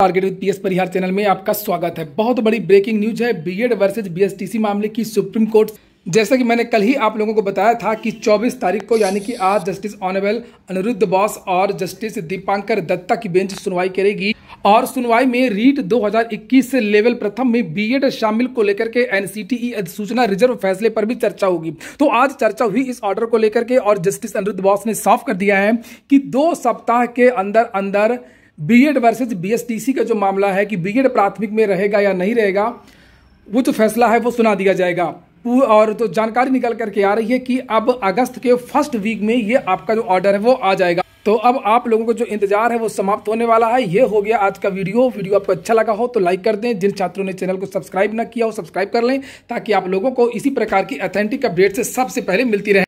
target with PS Parihar channel में आपका स्वागत है बहुत बड़ी ब्रेकिंग न्यूज है बीएड वर्सेज बीएसटीसी मामले की सुप्रीम कोर्ट जैसा कि मैंने कल ही आप लोगों को बताया था कि 24 तारीख को यानी कि आज जस्टिस ऑनरेबल अनिरुद्ध बॉस और जस्टिस दीपांकर दत्ता की बेंच सुनवाई करेगी और सुनवाई में रीट 2021 से लेवल प्रथम में बीएड शामिल को लेकर के एनसीटीई e अधिसूचना रिजर्व फैसले पर भी चर्चा होगी तो आज चर्चा हुई इस ऑर्डर को लेकर के और जस्टिस अनिरुद्ध बॉस ने साफ कर दिया है कि दो सप्ताह के अंदर अंदर बीएड वर्सेज बीएसटीसी का जो मामला है कि बीएड प्राथमिक में रहेगा या नहीं रहेगा वो जो फैसला है वो सुना दिया जाएगा और तो जानकारी निकल करके आ रही है कि अब अगस्त के फर्स्ट वीक में ये आपका जो ऑर्डर है वो आ जाएगा तो अब आप लोगों को जो इंतजार है वो समाप्त होने वाला है ये हो गया आज का वीडियो वीडियो आपको अच्छा लगा हो तो लाइक कर दें जिन छात्रों ने चैनल को सब्सक्राइब ना किया हो सब्सक्राइब कर लें ताकि आप लोगों को इसी प्रकार की अथेंटिक अपडेट से सबसे पहले मिलती रहे